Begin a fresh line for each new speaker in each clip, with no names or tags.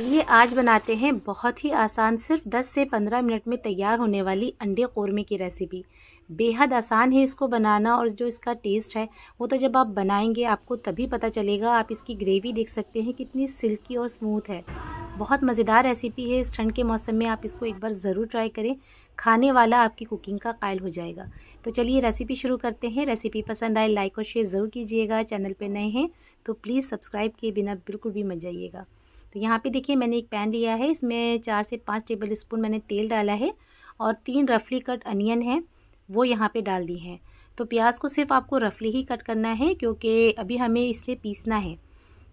ये आज बनाते हैं बहुत ही आसान सिर्फ 10 से 15 मिनट में तैयार होने वाली अंडे कौरमे की रेसिपी बेहद आसान है इसको बनाना और जो इसका टेस्ट है वो तो जब आप बनाएंगे आपको तभी पता चलेगा आप इसकी ग्रेवी देख सकते हैं कितनी सिल्की और स्मूथ है बहुत मज़ेदार रेसिपी है इस ठंड के मौसम में आप इसको एक बार ज़रूर ट्राई करें खाने वाला आपकी कुकिंग का कायल हो जाएगा तो चलिए रेसिपी शुरू करते हैं रेसिपी पसंद आए लाइक और शेयर ज़रूर कीजिएगा चैनल पर नए हैं तो प्लीज़ सब्सक्राइब किए बिना बिल्कुल भी मत जाइएगा तो यहाँ पे देखिए मैंने एक पैन लिया है इसमें चार से पाँच टेबल स्पून मैंने तेल डाला है और तीन रफली कट अनियन है वो यहाँ पे डाल दी है तो प्याज को सिर्फ आपको रफली ही कट करना है क्योंकि अभी हमें इसलिए पीसना है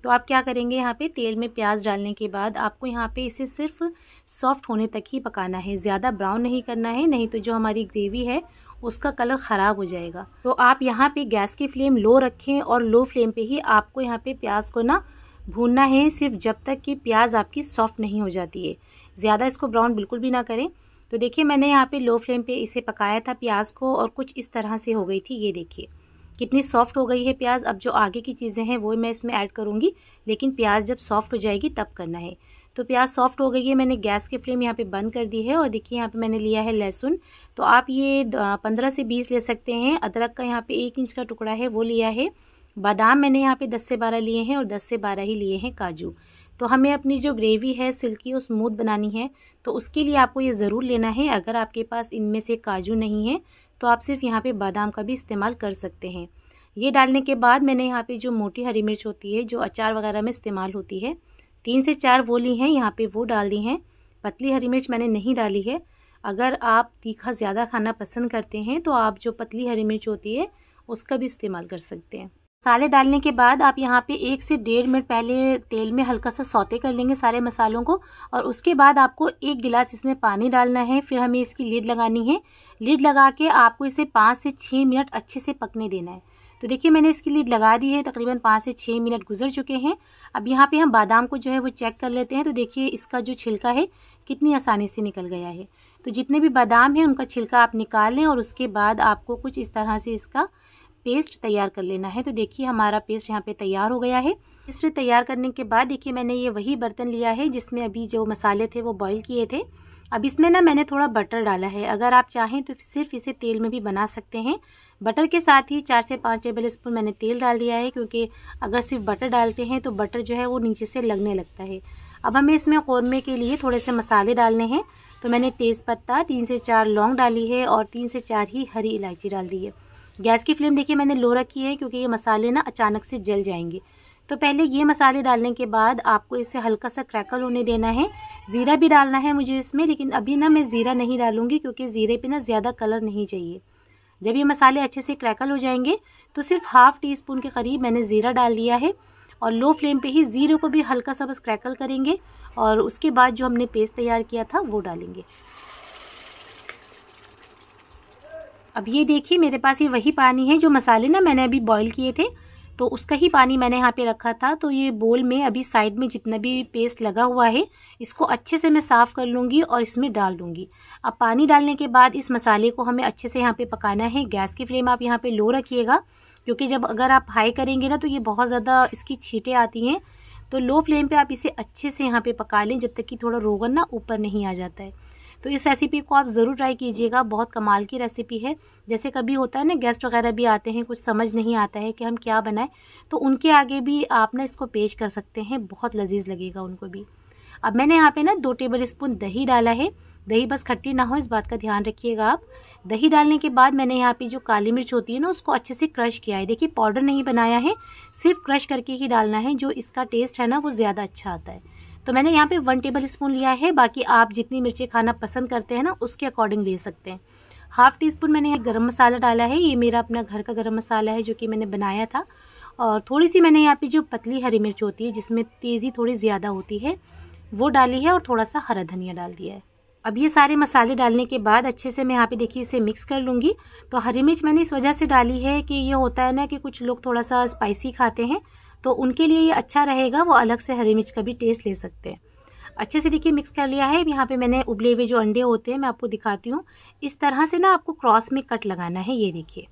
तो आप क्या करेंगे यहाँ पे तेल में प्याज डालने के बाद आपको यहाँ पे इसे सिर्फ सॉफ्ट होने तक ही पकाना है ज़्यादा ब्राउन नहीं करना है नहीं तो जो हमारी ग्रेवी है उसका कलर ख़राब हो जाएगा तो आप यहाँ पे गैस की फ्लेम लो रखें और लो फ्लेम पे ही आपको यहाँ पे प्याज को ना भूनना है सिर्फ जब तक कि प्याज आपकी सॉफ्ट नहीं हो जाती है ज़्यादा इसको ब्राउन बिल्कुल भी ना करें तो देखिए मैंने यहाँ पे लो फ्लेम पे इसे पकाया था प्याज को और कुछ इस तरह से हो गई थी ये देखिए कितनी सॉफ्ट हो गई है प्याज अब जो आगे की चीज़ें हैं वो मैं इसमें ऐड करूँगी लेकिन प्याज जब सॉफ्ट हो जाएगी तब करना है तो प्याज सॉफ्ट हो गई है मैंने गैस की फ्लेम यहाँ पे बंद कर दी है और देखिए यहाँ पे मैंने लिया है लहसुन तो आप ये पंद्रह से बीस ले सकते हैं अदरक का यहाँ पे एक इंच का टुकड़ा है वो लिया है बादाम मैंने यहाँ पे दस से बारह लिए हैं और दस से बारह ही लिए हैं काजू तो हमें अपनी जो ग्रेवी है सिल्की और स्मूथ बनानी है तो उसके लिए आपको ये ज़रूर लेना है अगर आपके पास इनमें से काजू नहीं है तो आप सिर्फ यहाँ पे बादाम का भी इस्तेमाल कर सकते हैं ये डालने के बाद मैंने यहाँ पे जो मोटी हरी मिर्च होती है जो अचार वगैरह में इस्तेमाल होती है तीन से चार वो ली हैं यहाँ पर वो डाल दी हैं पतली हरी मिर्च मैंने नहीं डाली है अगर आप तीखा ज़्यादा खाना पसंद करते हैं तो आप जो पतली हरी मिर्च होती है उसका भी इस्तेमाल कर सकते हैं मसाले डालने के बाद आप यहाँ पे एक से डेढ़ मिनट पहले तेल में हल्का सा सौते कर लेंगे सारे मसालों को और उसके बाद आपको एक गिलास इसमें पानी डालना है फिर हमें इसकी लीड लगानी है लीड लगा के आपको इसे पाँच से छः मिनट अच्छे से पकने देना है तो देखिए मैंने इसकी लीड लगा दी है तकरीबन पाँच से छः मिनट गुजर चुके हैं अब यहाँ पर हम बादाम को जो है वो चेक कर लेते हैं तो देखिए इसका जो छिलका है कितनी आसानी से निकल गया है तो जितने भी बादाम हैं उनका छिलका आप निकाल लें और उसके बाद आपको कुछ इस तरह से इसका पेस्ट तैयार कर लेना है तो देखिए हमारा पेस्ट यहाँ पे तैयार हो गया है पेस्ट तैयार करने के बाद देखिए मैंने ये वही बर्तन लिया है जिसमें अभी जो मसाले थे वो बॉईल किए थे अब इसमें ना मैंने थोड़ा बटर डाला है अगर आप चाहें तो सिर्फ इसे तेल में भी बना सकते हैं बटर के साथ ही चार से पाँच टेबल स्पून मैंने तेल डाल दिया है क्योंकि अगर सिर्फ बटर डालते हैं तो बटर जो है वो नीचे से लगने लगता है अब हमें इसमें कौरमे के लिए थोड़े से मसाले डालने हैं तो मैंने तेज़ पत्ता तीन से चार लौंग डाली है और तीन से चार ही हरी इलायची डाल दी है गैस की फ्लेम देखिए मैंने लो रखी है क्योंकि ये मसाले ना अचानक से जल जाएंगे तो पहले ये मसाले डालने के बाद आपको इसे हल्का सा क्रैकल होने देना है ज़ीरा भी डालना है मुझे इसमें लेकिन अभी ना मैं ज़ीरा नहीं डालूंगी क्योंकि ज़ीरे पे ना ज़्यादा कलर नहीं चाहिए जब ये मसाले अच्छे से क्रैकल हो जाएंगे तो सिर्फ हाफ़ टी स्पून के करीब मैंने ज़ीरा डाल लिया है और लो फ्लेम पे ही ज़ीरे को भी हल्का सा बस क्रैकल करेंगे और उसके बाद जो हमने पेस्ट तैयार किया था वो डालेंगे अब ये देखिए मेरे पास ये वही पानी है जो मसाले ना मैंने अभी बॉईल किए थे तो उसका ही पानी मैंने यहाँ पे रखा था तो ये बोल में अभी साइड में जितना भी पेस्ट लगा हुआ है इसको अच्छे से मैं साफ़ कर लूँगी और इसमें डाल दूँगी अब पानी डालने के बाद इस मसाले को हमें अच्छे से यहाँ पे पकाना है गैस की फ्लेम आप यहाँ पे लो रखिएगा क्योंकि जब अगर आप हाई करेंगे ना तो ये बहुत ज़्यादा इसकी छीटें आती हैं तो लो फ्लेम पर आप इसे अच्छे से यहाँ पर पका लें जब तक कि थोड़ा रोगन ना ऊपर नहीं आ जाता है तो इस रेसिपी को आप ज़रूर ट्राई कीजिएगा बहुत कमाल की रेसिपी है जैसे कभी होता है ना गेस्ट वगैरह भी आते हैं कुछ समझ नहीं आता है कि हम क्या बनाएं तो उनके आगे भी आप ना इसको पेश कर सकते हैं बहुत लजीज लगेगा उनको भी अब मैंने यहाँ पे ना दो टेबल स्पून दही डाला है दही बस खट्टी ना हो इस बात का ध्यान रखिएगा आप दही डालने के बाद मैंने यहाँ पे जो काली मिर्च होती है ना उसको अच्छे से क्रश किया है देखिए पाउडर नहीं बनाया है सिर्फ क्रश करके ही डालना है जो इसका टेस्ट है ना वो ज़्यादा अच्छा आता है तो मैंने यहाँ पे वन टेबल स्पून लिया है बाकी आप जितनी मिर्ची खाना पसंद करते हैं ना उसके अकॉर्डिंग ले सकते हैं हाफ टी स्पून मैंने यहाँ गर्म मसाला डाला है ये मेरा अपना घर का गर्म मसाला है जो कि मैंने बनाया था और थोड़ी सी मैंने यहाँ पे जो पतली हरी मिर्च होती है जिसमें तेज़ी थोड़ी ज़्यादा होती है वो डाली है और थोड़ा सा हरा धनिया डाल दिया है अब ये सारे मसाले डालने के बाद अच्छे से मैं यहाँ पे देखिए इसे मिक्स कर लूँगी तो हरी मिर्च मैंने इस वजह से डाली है कि ये होता है ना कि कुछ लोग थोड़ा सा स्पाइसी खाते हैं तो उनके लिए ये अच्छा रहेगा वो अलग से हरी मिर्च का भी टेस्ट ले सकते हैं अच्छे से देखिए मिक्स कर लिया है यहाँ पे मैंने उबले हुए जो अंडे होते हैं मैं आपको दिखाती हूँ इस तरह से ना आपको क्रॉस में कट लगाना है ये देखिए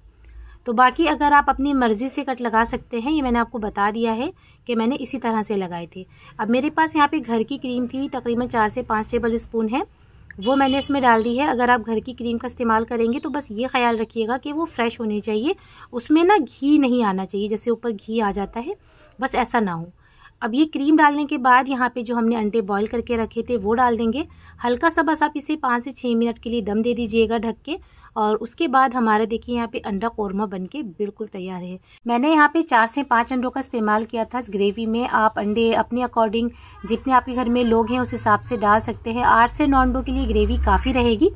तो बाकी अगर आप अपनी मर्ज़ी से कट लगा सकते हैं ये मैंने आपको बता दिया है कि मैंने इसी तरह से लगाए थे अब मेरे पास यहाँ पे घर की क्रीम थी तकरीबन चार से पाँच टेबल स्पून है वो मैंने इसमें डाल दी है अगर आप घर की क्रीम का इस्तेमाल करेंगे तो बस ये ख्याल रखिएगा कि वो फ्रेश होनी चाहिए उसमें ना घी नहीं आना चाहिए जैसे ऊपर घी आ जाता है बस ऐसा ना हो अब ये क्रीम डालने के बाद यहाँ पे जो हमने अंडे बॉईल करके रखे थे वो डाल देंगे हल्का सा बस आप इसे पाँच से छः मिनट के लिए दम दे दीजिएगा ढक के और उसके बाद हमारा देखिए यहाँ पे अंडा कौरमा बनके बिल्कुल तैयार है मैंने यहाँ पे चार से पाँच अंडों का इस्तेमाल किया था इस ग्रेवी में आप अंडे अपने अकॉर्डिंग जितने आपके घर में लोग हैं उस हिसाब से डाल सकते हैं आठ से नौ अंडों के लिए ग्रेवी काफ़ी रहेगी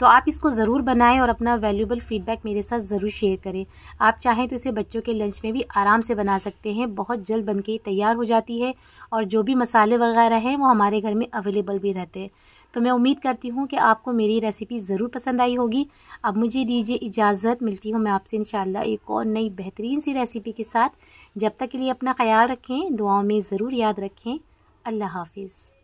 तो आप इसको ज़रूर बनाएं और अपना वैल्यूबल फीडबैक मेरे साथ ज़रूर शेयर करें आप चाहें तो इसे बच्चों के लंच में भी आराम से बना सकते हैं बहुत जल्द बन के तैयार हो जाती है और जो भी मसाले वगैरह हैं वो हमारे घर में अवेलेबल भी रहते हैं तो मैं उम्मीद करती हूँ कि आपको मेरी रेसिपी ज़रूर पसंद आई होगी अब मुझे दीजिए इजाज़त मिलती हूँ मैं आपसे इन एक और नई बेहतरीन सी रेसिपी के साथ जब तक के लिए अपना ख्याल रखें दुआओं में ज़रूर याद रखें अल्लाह हाफिज़